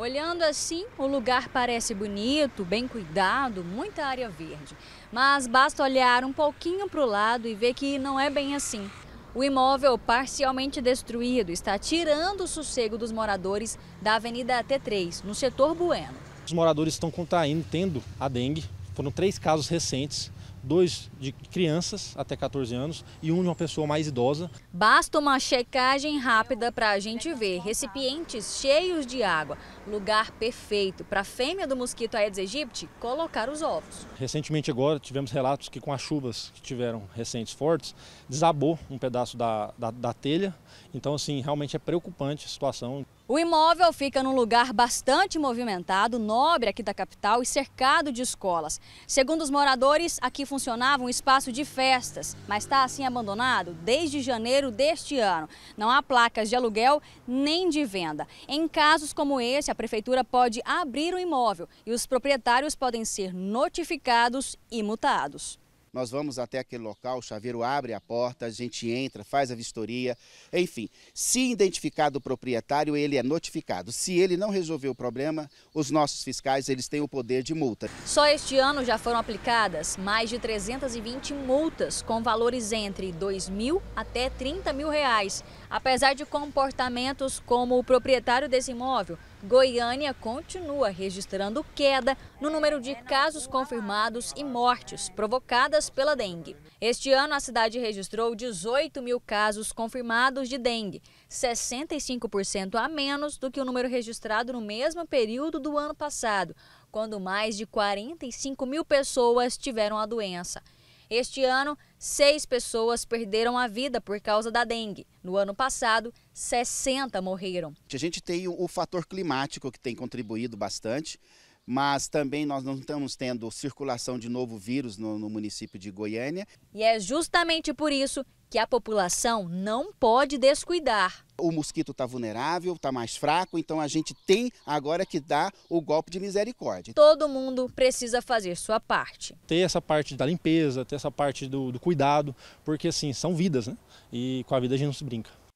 Olhando assim, o lugar parece bonito, bem cuidado, muita área verde. Mas basta olhar um pouquinho para o lado e ver que não é bem assim. O imóvel parcialmente destruído está tirando o sossego dos moradores da Avenida T3, no setor Bueno. Os moradores estão contraindo, tendo a dengue. Foram três casos recentes dois de crianças até 14 anos e um de uma pessoa mais idosa. Basta uma checagem rápida para a gente ver recipientes cheios de água, lugar perfeito para a fêmea do mosquito Aedes aegypti colocar os ovos. Recentemente agora tivemos relatos que com as chuvas que tiveram recentes fortes, desabou um pedaço da, da, da telha, então assim, realmente é preocupante a situação. O imóvel fica num lugar bastante movimentado, nobre aqui da capital e cercado de escolas. Segundo os moradores, aqui funcionava um espaço de festas, mas está assim abandonado desde janeiro deste ano. Não há placas de aluguel nem de venda. Em casos como esse, a prefeitura pode abrir o imóvel e os proprietários podem ser notificados e multados. Nós vamos até aquele local, o chaveiro abre a porta, a gente entra, faz a vistoria, enfim. Se identificado o proprietário, ele é notificado. Se ele não resolver o problema, os nossos fiscais eles têm o poder de multa. Só este ano já foram aplicadas mais de 320 multas com valores entre 2 mil até 30 mil reais. Apesar de comportamentos como o proprietário desse imóvel Goiânia continua registrando queda no número de casos confirmados e mortes provocadas pela dengue. Este ano, a cidade registrou 18 mil casos confirmados de dengue, 65% a menos do que o número registrado no mesmo período do ano passado, quando mais de 45 mil pessoas tiveram a doença. Este ano, seis pessoas perderam a vida por causa da dengue. No ano passado, 60 morreram. A gente tem o fator climático que tem contribuído bastante mas também nós não estamos tendo circulação de novo vírus no, no, município de Goiânia. E é justamente por isso que a população não pode descuidar. O mosquito está vulnerável, está mais fraco, então a gente tem agora que dar o golpe de misericórdia. Todo mundo precisa fazer sua parte. Ter essa parte da limpeza, ter essa parte do, do cuidado, porque assim, são vidas, né? E com a vida a gente não se brinca.